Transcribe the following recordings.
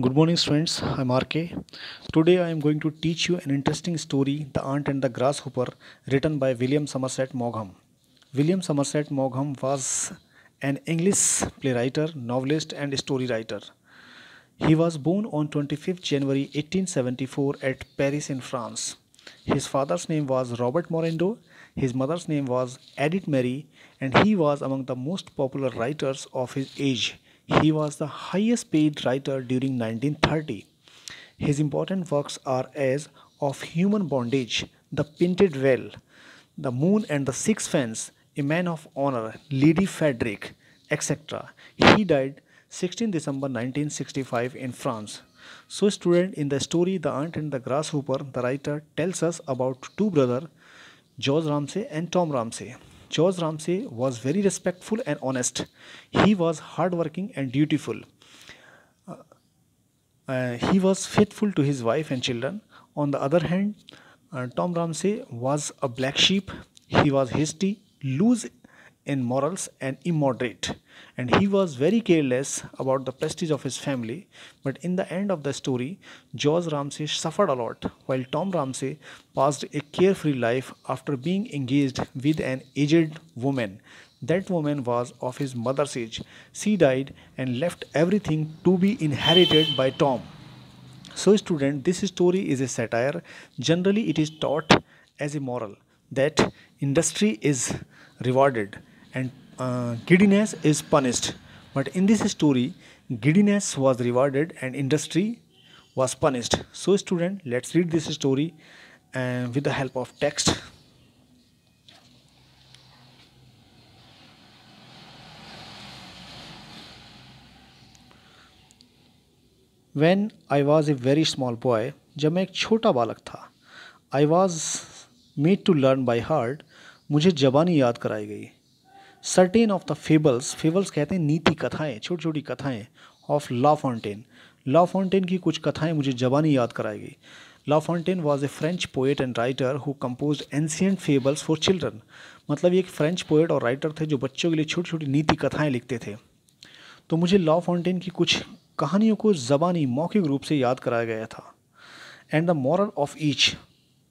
Good morning friends, I'm RK. Today I am going to teach you an interesting story, The Ant and the Grasshopper, written by William Somerset Maugham. William Somerset Maugham was an English playwright, novelist and story writer. He was born on 25 January 1874 at Paris in France. His father's name was Robert Morando, his mother's name was Edith Mary and he was among the most popular writers of his age he was the highest paid writer during 1930. His important works are as Of Human Bondage, The Painted Well, The Moon and the Sixpence, A Man of Honor, Lady Frederick, etc. He died 16 December 1965 in France. So student, in the story The Ant and the Grasshopper, the writer tells us about two brothers, George Ramsey and Tom Ramsey. George Ramsey was very respectful and honest. He was hardworking and dutiful. Uh, uh, he was faithful to his wife and children. On the other hand, uh, Tom Ramsey was a black sheep. He was hasty, loose in morals and immoderate and he was very careless about the prestige of his family but in the end of the story George Ramsay suffered a lot while Tom Ramsay passed a carefree life after being engaged with an aged woman that woman was of his mother's age she died and left everything to be inherited by Tom so student this story is a satire generally it is taught as a moral that industry is rewarded and uh, giddiness is punished. But in this story, giddiness was rewarded and industry was punished. So, student, let's read this story uh, with the help of text. When I was a very small boy, जब मैं एक छोटा बालक था I was made to learn by heart मुझे जबानी याद कराई गई certain of the fables fables कहते हैं नीति कथाएं छोटी छोटी कथाएं of La Fontaine La Fontaine की कुछ कथाएं मुझे जबानी याद कराएगी La Fontaine was a French poet and writer who compose ancient fables for children मतलब ये एक फ्रेंच पोएट और राइटर थे जो बच्चों के लिए छोटी छोटी नीति कथाएँ लिखते थे तो मुझे लॉ फाउंटेन की कुछ कहानियों को जबानी मौखिक रूप से याद कराया गया था and the moral of each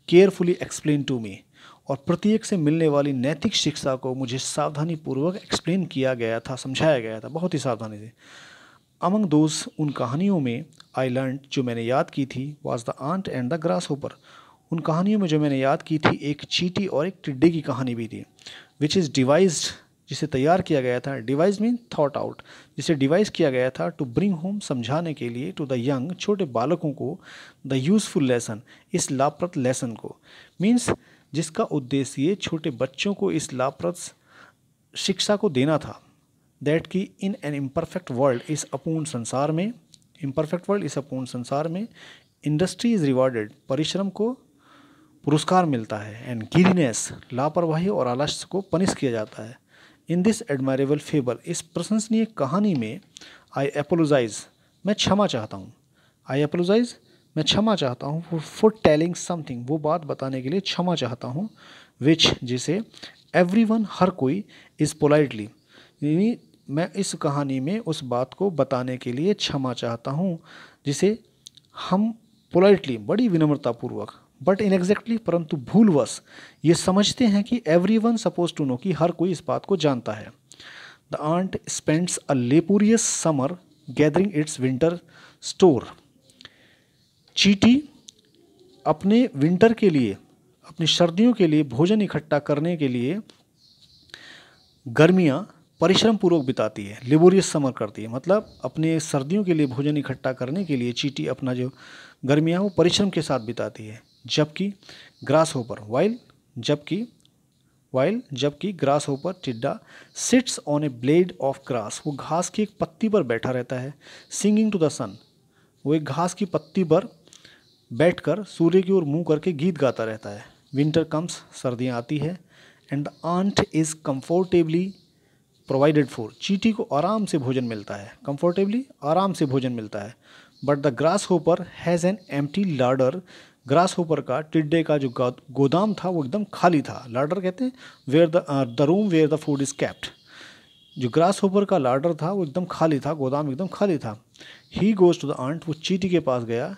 carefully explain to me और प्रत्येक से मिलने वाली नैतिक शिक्षा को मुझे सावधानी पूर्वक एक्सप्लेन किया गया था समझाया गया था बहुत ही सावधानी से अमंग दोज उन कहानियों में आई लर्न जो मैंने याद की थी was the ant and the grasshopper उन कहानियों में जो मैंने याद की थी एक चीटी और एक टिड्डे की कहानी भी थी विच इज़ डिवाइज जिसे तैयार किया गया था डिवाइज मीन थॉट आउट जिसे डिवाइज किया गया था टू ब्रिंग होम समझाने के लिए टू द यंग छोटे बालकों को द यूज़फुल लेसन इस लापरत लेसन को मीन्स जिसका उद्देश्य ये छोटे बच्चों को इस लाप्रद शिक्षा को देना था दैट कि इन एन इम्परफेक्ट वर्ल्ड इस अपूर्ण संसार में इम्परफेक्ट वर्ल्ड इस अपूर्ण संसार में इंडस्ट्री इज रिवॉर्डेड परिश्रम को पुरस्कार मिलता है एंड गिरीनेस लापरवाही और आलस्य को पनिश किया जाता है इन दिस एडमायरेबल फेबर इस प्रशंसनीय कहानी में आई एपोलोजाइज मैं क्षमा चाहता हूँ आई एपोलोजाइज मैं क्षमा चाहता हूँ फॉर टेलिंग समथिंग वो बात बताने के लिए क्षमा चाहता हूँ विच जिसे एवरी वन हर कोई इज़ पोलाइटली यानी मैं इस कहानी में उस बात को बताने के लिए क्षमा चाहता हूँ जिसे हम पोलाइटली बड़ी विनम्रतापूर्वक बट इन एग्जैक्टली परंतु भूलवश ये समझते हैं कि everyone suppose to know कि हर कोई इस बात को जानता है the ant spends a laborious summer gathering its winter store चीटी अपने विंटर के लिए अपनी सर्दियों के लिए भोजन इकट्ठा करने के लिए गर्मियाँ परिश्रम पूर्वक बिताती है लेबोरियस समर करती है मतलब अपने सर्दियों के लिए भोजन इकट्ठा करने के लिए चीटी अपना जो गर्मियाँ वो परिश्रम के साथ बिताती है जबकि ग्रास होपर वाइल जबकि वाइल जबकि ग्रास होपर टिड्डा sits on a blade of grass वो घास की एक पत्ती पर बैठा रहता है सिंगिंग टू द सन वो एक घास की पत्ती पर बैठकर सूर्य की ओर मुंह करके गीत गाता रहता है विंटर कम्स सर्दियाँ आती है and the ant is comfortably provided for चीटी को आराम से भोजन मिलता है कम्फर्टेबली आराम से भोजन मिलता है but the grasshopper has an टी लाडर ग्रास होपर का टिड्डे का जो गोदाम था वो एकदम खाली था लाडर कहते हैं where the room where the food is kept जो ग्रास होपर का लाडर था वो एकदम खाली था गोदाम एकदम खाली था he goes to the ant वो चीटी के पास गया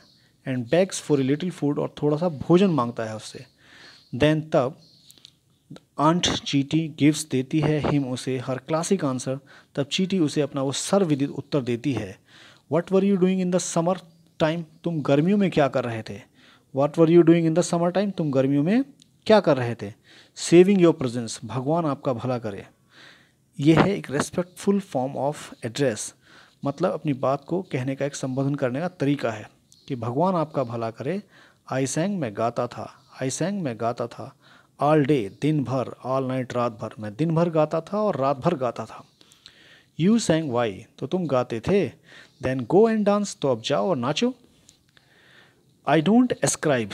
and begs for a little food और थोड़ा सा भोजन मांगता है उससे देन तब आंट चीटी गिफ्ट देती है हिम उसे हर क्लासिक आंसर तब चीटी उसे अपना वो सर्वविदित उत्तर देती है what were you doing in the summer time तुम गर्मियों में क्या कर रहे थे what were you doing in the summer time तुम गर्मियों में क्या कर रहे थे सेविंग योर प्रजेंस भगवान आपका भला करे यह है एक रेस्पेक्टफुल फॉर्म ऑफ एड्रेस मतलब अपनी बात को कहने का एक संबोधन करने का तरीका है कि भगवान आपका भला करे आई सेंग में गाता था आई सेंग में गाता था ऑल डे दिन भर ऑल नाइट रात भर मैं दिन भर गाता था और रात भर गाता था यू सैंग वाई तो तुम गाते थे देन गो एंड डांस तो अब जाओ और नाचो I don't ascribe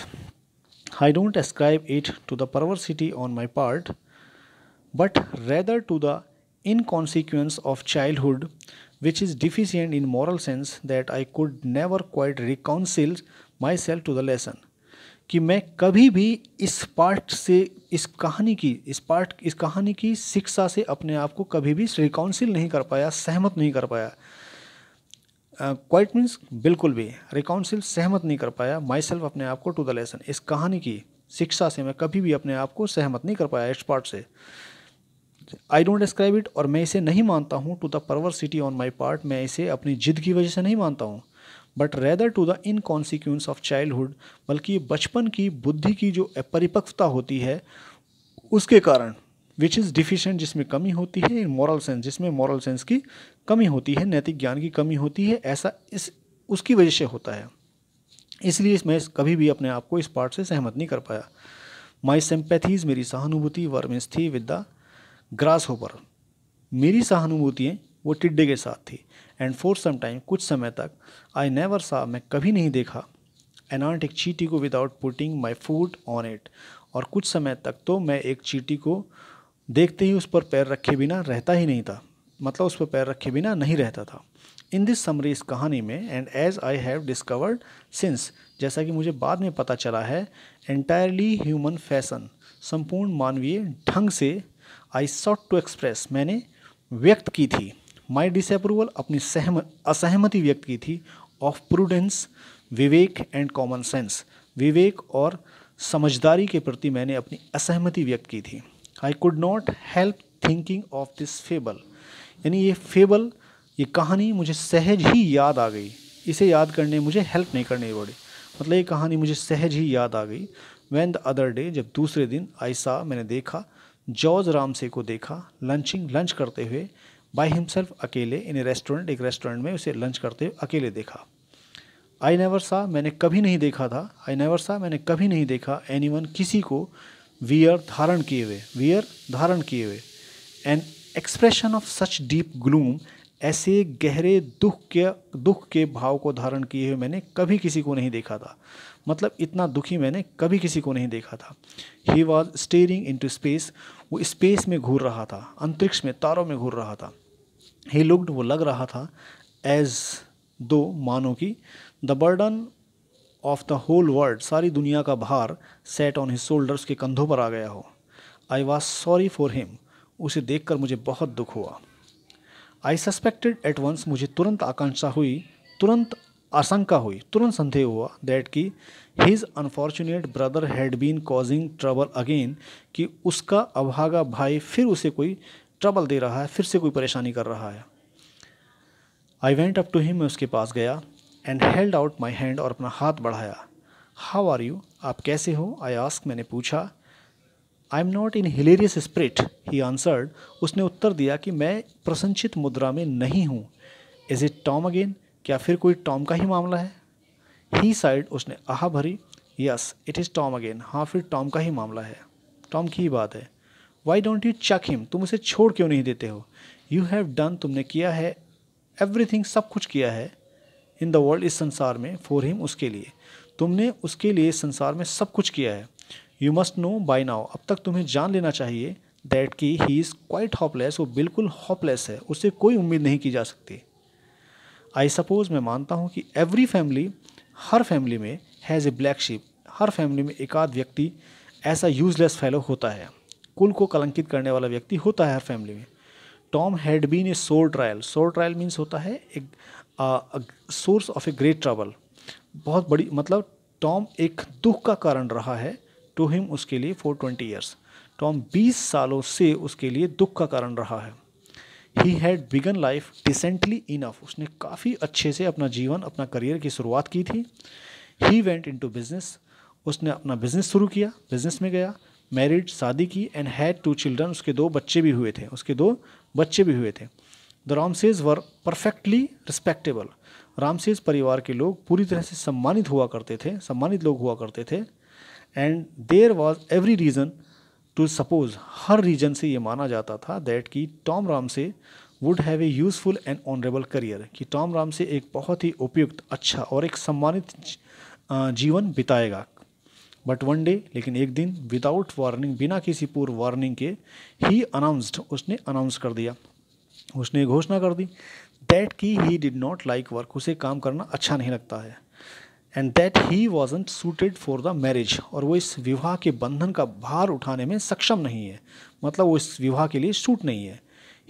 I don't ascribe it to the city on my part but rather to the inconsequence of childhood which is deficient in moral sense that I could never quite reconcile myself to the lesson कि मैं कभी भी इस part से इस कहानी की इस पार्ट इस कहानी की शिक्षा से अपने आप को कभी भी रिकाउंसिल नहीं कर पाया सहमत नहीं कर पाया क्वाइट uh, मीन्स बिल्कुल भी रिकाउंसिल सहमत नहीं कर पाया माई सेल्फ अपने आप को टू द लेसन इस कहानी की शिक्षा से मैं कभी भी अपने आप को सहमत नहीं कर पाया इस पार्ट से आई डोंट डिस्क्राइब इट और मैं इसे नहीं मानता हूँ to the perversity on my part मैं इसे अपनी जिद की वजह से नहीं मानता हूँ but rather to the inconsequence of childhood बल्कि बचपन की बुद्धि की जो परिपक्वता होती है उसके कारण विच इज़ डिफिशेंट जिसमें कमी होती है इन मॉरल सेंस जिसमें मॉरल सेंस की कमी होती है नैतिक ज्ञान की कमी होती है ऐसा इस उसकी वजह से होता है इसलिए मैं कभी भी अपने आप को इस पार्ट से सहमत नहीं कर पाया माई सिंपैथीज़ मेरी सहानुभूति वर्मिस्थी विद्या विद द ग्रास होपर मेरी सहानुभूतियाँ वो टिड्डे के साथ थी एंड फॉर सम टाइम कुछ समय तक आई नेवर सा मैं कभी नहीं देखा एनाट एक चीटी को without putting my food on it और कुछ समय तक तो मैं एक चीटी को देखते ही उस पर पैर रखे बिना रहता ही नहीं था मतलब उस पर पैर रखे बिना नहीं रहता था इन दिस समरी इस कहानी में and as I have discovered since जैसा कि मुझे बाद में पता चला है एंटायरली ह्यूमन फैसन संपूर्ण मानवीय ढंग से आई सॉट टू एक्सप्रेस मैंने व्यक्त की थी माई डिसअप्रूवल अपनी सहम असहमति व्यक्त की थी ऑफ प्रूडेंस विवेक एंड कॉमन सेंस विवेक और समझदारी के प्रति मैंने अपनी असहमति व्यक्त की थी I could not help thinking of this fable यानी ये फेबल ये कहानी मुझे सहज ही याद आ गई इसे याद करने मुझे हेल्प नहीं करनी पड़ी मतलब ये कहानी मुझे सहज ही याद आ गई वैन द अदर डे जब दूसरे दिन आई सा मैंने देखा जॉर्ज रामसे को देखा लंचिंग लंच करते हुए बाय हिमसेल्फ अकेले इन रेस्टोरेंट एक रेस्टोरेंट में उसे लंच करते हुए अकेले देखा आई नेवर सा मैंने कभी नहीं देखा था आई नेवर सा मैंने कभी नहीं देखा एनी किसी को वियर धारण किए हुए वियर धारण किए हुए an expression of such deep gloom ऐसे गहरे दुख के दुख के भाव को धारण किए हुए मैंने कभी किसी को नहीं देखा था मतलब इतना दुखी मैंने कभी किसी को नहीं देखा था he was staring into space वो स्पेस में घूर रहा था अंतरिक्ष में तारों में घूर रहा था ही लुकड वो लग रहा था एज दो मानो कि the burden of the whole world सारी दुनिया का भार सेट ऑन हिज शोल्डर्स के कंधों पर आ गया हो I was sorry for him उसे कर मुझे बहुत दुख हुआ आई सस्पेक्टेड एट वंस मुझे तुरंत आकांक्षा हुई तुरंत आशंका हुई तुरंत संदेह हुआ दैट कि his unfortunate brother had been causing trouble again कि उसका अभागा भाई फिर उसे कोई ट्रबल दे रहा है फिर से कोई परेशानी कर रहा है I went up to him मैं उसके पास गया and held out my hand और अपना हाथ बढ़ाया हाउ आर यू आप कैसे हो आई आस्क मैंने पूछा I am not in hilarious spirit he answered उसने उत्तर दिया कि मैं प्रसन्नचित मुद्रा में नहीं हूँ इज़ इट टॉम अगेन क्या फिर कोई टॉम का ही मामला है ही साइड उसने आह भरी yes it is Tom again हाँ फिर टॉम का ही मामला है टॉम की ही बात है why don't you chuck him तुम उसे छोड़ क्यों नहीं देते हो यू हैव डन तुमने किया है एवरीथिंग सब कुछ किया है इन द वर्ल्ड इस संसार में फॉर हिम उसके लिए तुमने उसके लिए इस संसार में सब कुछ किया है you must know by now अब तक तुम्हें जान लेना चाहिए दैट की ही इज़ क्वाइट हॉपलेस वो बिल्कुल हॉपलेस है उससे कोई उम्मीद नहीं की जा सकती आई सपोज मैं मानता हूँ कि एवरी फैमिली हर फैमिली में हैज़ ए ब्लैक शिप हर फैमिली में एक आध व्यक्ति ऐसा यूजलेस फैलो होता है कुल को कलंकित करने वाला व्यक्ति होता है हर फैमिली में Tom had been a sore trial sore trial means होता है एक source of a great trouble बहुत बड़ी मतलब टॉम एक दुख का कारण रहा है टू हिम उसके लिए फोर ट्वेंटी ईयर्स टॉम बीस सालों से उसके लिए दुख का कारण रहा है he had begun life decently enough उसने काफ़ी अच्छे से अपना जीवन अपना करियर की शुरुआत की थी he went into business उसने अपना बिजनेस शुरू किया बिजनेस में गया मैरिड शादी की एंड हैड टू चिल्ड्रन उसके दो बच्चे भी हुए थे उसके दो बच्चे भी हुए थे the Ramsays were perfectly respectable Ramsays परिवार के लोग पूरी तरह से सम्मानित हुआ करते थे सम्मानित लोग हुआ करते थे and there was every reason to suppose हर रीजन से ये माना जाता था दैट कि Tom Ramsay would have a useful and honourable career कि टॉम राम से एक बहुत ही उपयुक्त अच्छा और एक सम्मानित जीवन बिताएगा बट वन डे लेकिन एक दिन विदाउट वार्निंग बिना किसी पूर्व वार्निंग के ही अनाउंस्ड उसने अनाउंस कर दिया उसने घोषणा कर दी दैट की he did not like work उसे काम करना अच्छा नहीं लगता है and that he wasn't suited for the marriage और वो इस विवाह के बंधन का भार उठाने में सक्षम नहीं है मतलब वो इस विवाह के लिए सूट नहीं है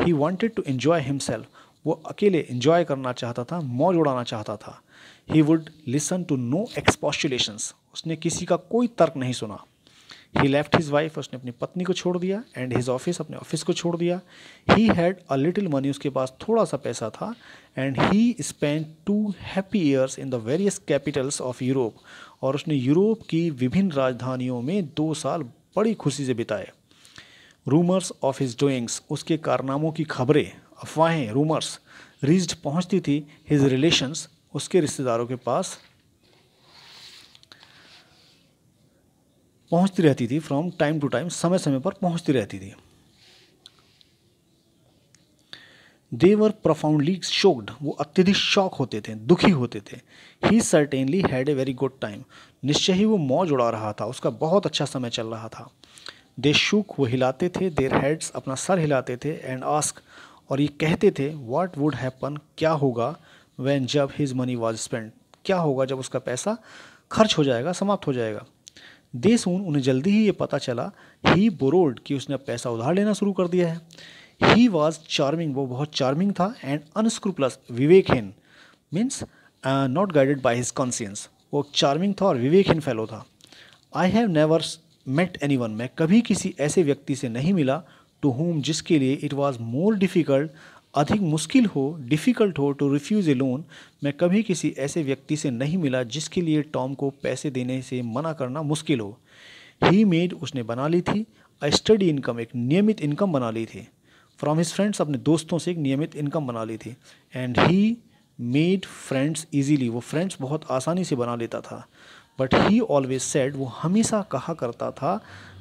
he wanted to enjoy himself वो अकेले इन्जॉय करना चाहता था मौज उड़ाना चाहता था he would listen to no expostulations उसने किसी का कोई तर्क नहीं सुना ही लेफ्ट हिज वाइफ उसने अपनी पत्नी को छोड़ दिया एंड हिज ऑफिस अपने ऑफिस को छोड़ दिया he had a little money उसके पास थोड़ा सा पैसा था and he spend two happy years in the various capitals of Europe और उसने यूरोप की विभिन्न राजधानियों में दो साल बड़ी खुशी से बिताए रूमर्स ऑफ हिज डूइंग्स उसके कारनामों की खबरें अफवाहें रूमर्स रीज्ड पहुंचती थी हिज रिलेशंस उसके रिश्तेदारों के पास पहुंचती रहती थी फ्रॉम टाइम टू टाइम समय समय पर पहुंचती रहती थी दे वर प्रोफाउंडली शोक्ड वो अत्यधिक शौक होते थे दुखी होते थे he certainly had a very good time निश्चय ही वो मौज उड़ा रहा था उसका बहुत अच्छा समय चल रहा था दे शुक वो हिलाते थे देर हेड्स अपना सर हिलाते थे एंड आस्क और ये कहते थे वाट वुड हैपन क्या होगा वैन जब हिज मनी वॉज स्पेंड क्या होगा जब उसका पैसा खर्च हो जाएगा समाप्त हो जाएगा दे सून उन्हें जल्दी ही ये पता चला ही बोरोड कि उसने अब पैसा उधार लेना शुरू कर दिया है ही वॉज चार्मिंग वो बहुत चार्मिंग था एंड अनस्क्रूप्लस विवेकहीन means not guided by his conscience वो चार्मिंग था और विवेकहीन फेलो था I have never met any one मैं कभी किसी ऐसे व्यक्ति से नहीं मिला टू होम जिसके लिए इट वॉज मोर डिफ़िकल्ट अधिक मुश्किल हो डिफ़िकल्ट हो टू रिफ्यूज़ ए लोन मैं कभी किसी ऐसे व्यक्ति से नहीं मिला जिसके लिए टॉम को पैसे देने से मना करना मुश्किल हो ही मेड उसने बना ली थी स्टडी इनकम एक नियमित इनकम बना ली थी फ्रॉम हिज फ्रेंड्स अपने दोस्तों से एक नियमित इनकम बना ली थी and he made friends easily वो फ्रेंड्स बहुत आसानी से बना लेता था बट ही ऑलवेज सेड वो हमेशा कहा करता था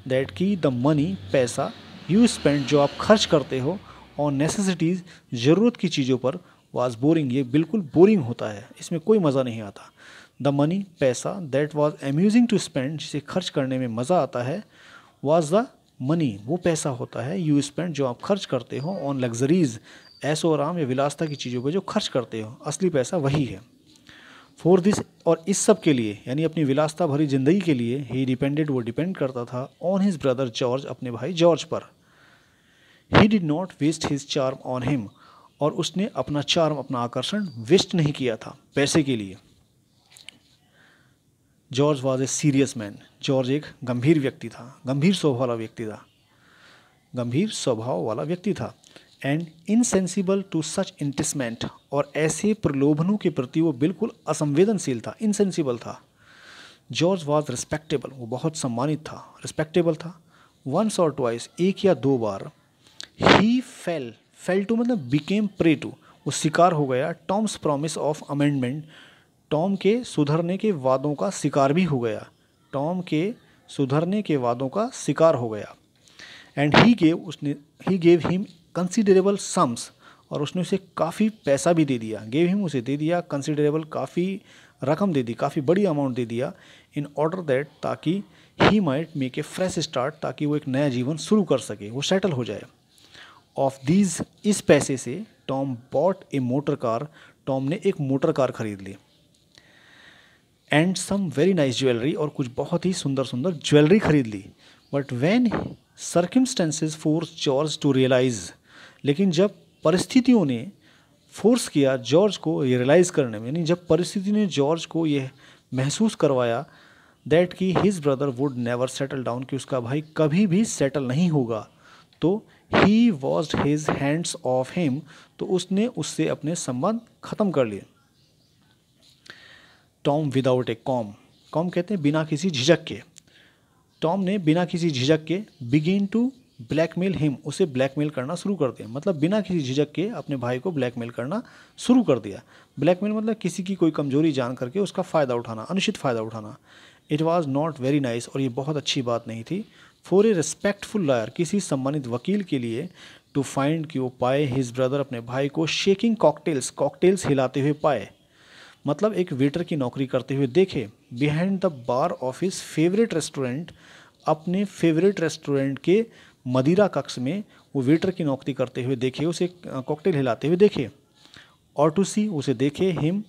दैट की द मनी पैसा यू स्पेंड जो आप खर्च करते हो ऑन नेसेसिटीज़ ज़रूरत की चीज़ों पर वाज बोरिंग ये बिल्कुल बोरिंग होता है इसमें कोई मज़ा नहीं आता द मनी पैसा that was amusing to spend जिसे खर्च करने में मज़ा आता है वाज द मनी वो पैसा होता है यू स्पेंड जो आप खर्च करते हो ऑन लग्जरीज़ ऐसो आराम या विलासता की चीज़ों पर जो खर्च करते हो असली पैसा वही है फॉर दिस और इस सब के लिए यानी अपनी विलासता भरी ज़िंदगी के लिए ही डिपेंडेड वो डिपेंड करता था ऑन हिज ब्रदर जॉर्ज अपने भाई जॉर्ज पर he did not waste his charm on him और उसने अपना चार्म अपना आकर्षण वेस्ट नहीं किया था पैसे के लिए George was a serious man George एक गंभीर व्यक्ति था गंभीर स्वभाव वाला व्यक्ति था गंभीर स्वभाव वाला व्यक्ति था and insensible to such enticement और ऐसे प्रलोभनों के प्रति वो बिल्कुल असंवेदनशील था इनसेंसिबल था जॉर्ज वॉज रिस्पेक्टेबल वो बहुत सम्मानित था रिस्पेक्टेबल था वंस और ट्वाइस एक या दो बार ही फेल फेल टू मतलब बिकेम प्रे टू वो शिकार हो गया Tom's promise of amendment Tom के सुधरने के वादों का शिकार भी हो गया टॉम के सुधरने के वादों का शिकार हो गया एंड ही गेव उसने he gave him considerable sums और उसने उसे काफ़ी पैसा भी दे दिया गेव हिम उसे दे दिया कंसिडरेबल काफ़ी रकम दे दी काफ़ी बड़ी अमाउंट दे दिया इन ऑर्डर दैट ताकि he might make a fresh start ताकि वो एक नया जीवन शुरू कर सके वो सेटल हो जाए ऑफ दीज इस पैसे से Tom bought a motor car Tom ने एक मोटर कार खरीद ली and some very nice jewellery और कुछ बहुत ही सुंदर सुंदर ज्वेलरी खरीद ली but when circumstances force George to realise लेकिन जब परिस्थितियों ने फोर्स किया जॉर्ज को ये रियलाइज़ करने में यानी जब परिस्थिति ने जॉर्ज को यह महसूस करवाया दैट कि his brother would never settle down कि उसका भाई कभी भी सेटल नहीं होगा तो he was his hands off him तो उसने उससे अपने संबंध ख़त्म कर लिए Tom without a qualm qualm कहते हैं बिना किसी झिझक के टॉम ने बिना किसी झिझक के बिगिन टू ब्लैकमेल हिम उसे ब्लैकमेल करना शुरू कर दिया मतलब बिना किसी झिझक के अपने भाई को ब्लैकमेल करना शुरू कर दिया ब्लैकमेल मतलब किसी की कोई कमजोरी जान करके उसका फ़ायदा उठाना अनुचित फ़ायदा उठाना it was not very nice और ये बहुत अच्छी बात नहीं थी फॉर ए रिस्पेक्टफुल लॉयर किसी सम्मानित वकील के लिए टू फाइंड कि वो पाए हिज ब्रदर अपने भाई को शेकिंग कॉकटेल्स कॉकटेल्स हिलाते हुए पाए मतलब एक वेटर की नौकरी करते हुए देखे behind the bar of his favourite restaurant अपने फेवरेट रेस्टोरेंट के मदिरा कक्ष में वो वेटर की नौकरी करते हुए देखे उसे कॉकटेल हिलाते हुए देखे और टू सी उसे देखे हिम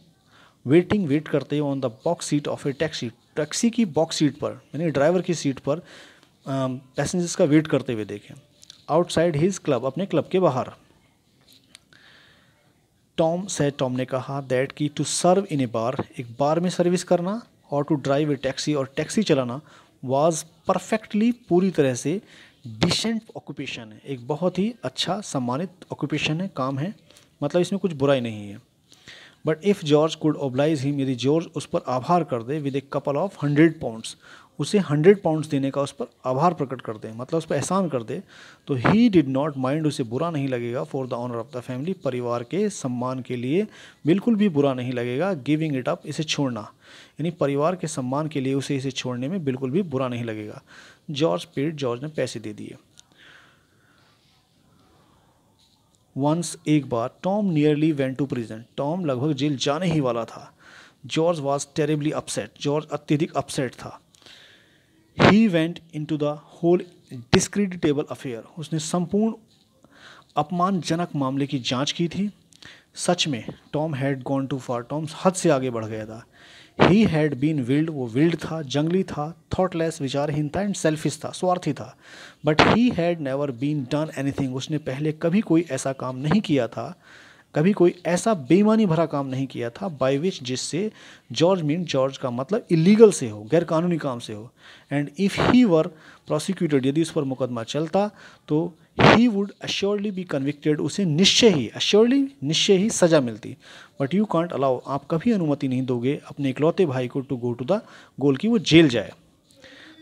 वेटिंग वेट करते on the box seat of a taxi taxi की बॉक्स सीट पर यानी ड्राइवर की सीट पर पैसेंजर्स um, का वेट करते हुए देखें आउटसाइड हिज क्लब अपने क्लब के बाहर टॉम से टॉम ने कहा दैट की टू सर्व इन ए बार एक बार में सर्विस करना और टू ड्राइव ए टैक्सी और टैक्सी चलाना वाज परफेक्टली पूरी तरह से डिसेंट ऑक्यूपेशन है एक बहुत ही अच्छा सम्मानित ऑक्यूपेशन है काम है मतलब इसमें कुछ बुराई नहीं है but if George could oblige him यदि जॉर्ज उस पर आभार कर दे with a couple of hundred pounds उसे हंड्रेड पाउंड्स देने का उस पर आभार प्रकट कर दें मतलब उस पर एहसान कर दे तो ही डिड नॉट माइंड उसे बुरा नहीं लगेगा for the honour of the family परिवार के सम्मान के लिए बिल्कुल भी बुरा नहीं लगेगा गिविंग इट अप इसे छोड़ना यानी परिवार के सम्मान के लिए उसे इसे छोड़ने में बिल्कुल भी बुरा नहीं लगेगा जॉर्ज पेट जॉर्ज ने पैसे दे दिए वंस एक बार Tom nearly went to prison Tom लगभग जेल जाने ही वाला था George was terribly upset George अत्यधिक अपसेट था he went into the whole discreditable affair उसने संपूर्ण अपमानजनक मामले की जांच की थी सच में Tom had gone too far Tom हद से आगे बढ़ गया था ही हैड बीन विल्ड वो विल्ड था जंगली था थॉटलेस विचारहीन था एंड सेल्फिश था स्वार्थी था but he had never been done anything उसने पहले कभी कोई ऐसा काम नहीं किया था कभी कोई ऐसा बेईमानी भरा काम नहीं किया था बाई विच जिससे जॉर्ज मीन जॉर्ज का मतलब इलीगल से हो गैरकानूनी काम से हो and if he were prosecuted यदि उस पर मुकदमा चलता तो he would assuredly be convicted उसे निश्चय ही अश्योरली निश्चय ही सज़ा मिलती बट यू कॉन्ट अलाउ आप कभी अनुमति नहीं दोगे अपने इकलौते भाई को to go to the gaol की वो जेल जाए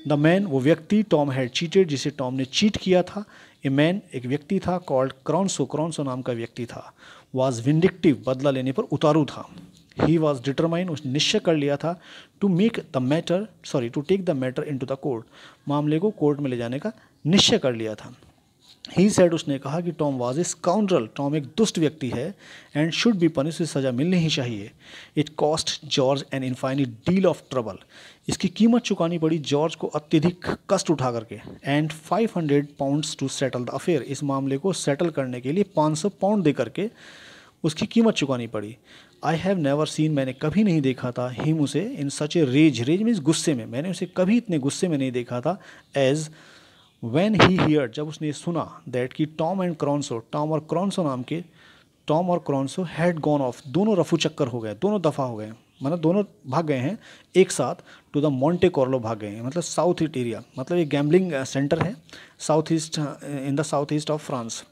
द मैन वो व्यक्ति टॉम हैड चीटेड जिसे टॉम ने चीट किया था ए मैन एक व्यक्ति था कॉल्ड क्रॉन्सो क्रॉन्सो नाम का व्यक्ति था वॉज विंडिक्टिव बदला लेने पर उतारू था ही वॉज डिटरमाइन उसने निश्चय कर लिया था to make the matter sorry to take the matter into the court मामले को कोर्ट में ले जाने का निश्चय कर लिया था ही सेड उसने कहा कि Tom was a scoundrel Tom एक दुष्ट व्यक्ति है एंड शुड बी पनिश उसे सज़ा मिलनी ही चाहिए it cost George an infinite deal of trouble इसकी कीमत चुकानी पड़ी जॉर्ज को अत्यधिक कष्ट उठा करके and 500 hundred pounds to settle the affair इस मामले को सेटल करने के लिए 500 पाउंड दे करके उसकी कीमत चुकानी पड़ी आई हैव नेवर सीन मैंने कभी नहीं देखा था हिम उसे in such a rage rage means गुस्से में मैंने उसे कभी इतने गुस्से में नहीं देखा था एज़ वैन ही हियर जब उसने सुना दैट कि टॉम एंड क्रॉन्सो टॉम और क्रॉन्सो नाम के टॉम और क्रॉन्सो हैड गॉन ऑफ दोनों रफू चक्कर हो गए दोनों दफ़ा हो गए मतलब दोनों भाग गए हैं एक साथ टू द मॉन्टे कॉर्लो भाग गए हैं मतलब साउथ ईस्ट एरिया मतलब ये गैम्बलिंग सेंटर uh, है south east in the south east of France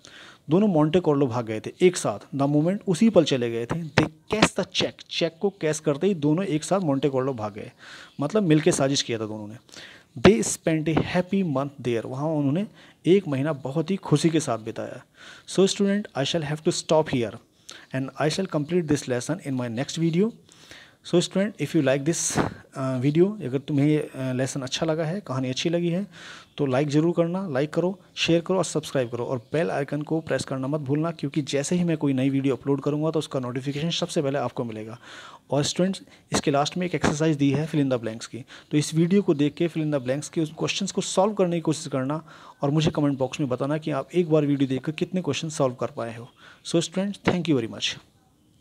दोनों मॉन्टे कॉर्लो भाग गए थे एक साथ द मोमेंट उसी पल चले गए थे they cash the cheque cheque को कैश करते ही दोनों एक साथ मॉन्टे कॉर्लो भाग गए मतलब मिलके साजिश किया था दोनों ने they spend a happy month there वहाँ उन्होंने एक महीना बहुत ही खुशी के साथ बिताया so student I shall have to stop here and I shall complete this lesson in my next video so student if you like this video अगर तुम्हें लेसन uh, अच्छा लगा है कहानी अच्छी लगी है तो लाइक ज़रूर करना लाइक करो शेयर करो और सब्सक्राइब करो और बेल आइकन को प्रेस करना मत भूलना क्योंकि जैसे ही मैं कोई नई वीडियो अपलोड करूँगा तो उसका नोटिफिकेशन सबसे पहले आपको मिलेगा और स्टूडेंट्स इसके लास्ट में एक एक्सरसाइज दी है फिलिंदा ब्लैंक्स की तो इस वीडियो को देख के फिलिंदा ब्लैंक्स के उस क्वेश्चन को सॉल्व करने की कोशिश करना और मुझे कमेंट बॉक्स में बताना कि आप एक बार वीडियो देखकर कितने क्वेश्चन सॉल्व कर पाए हो so students thank you very much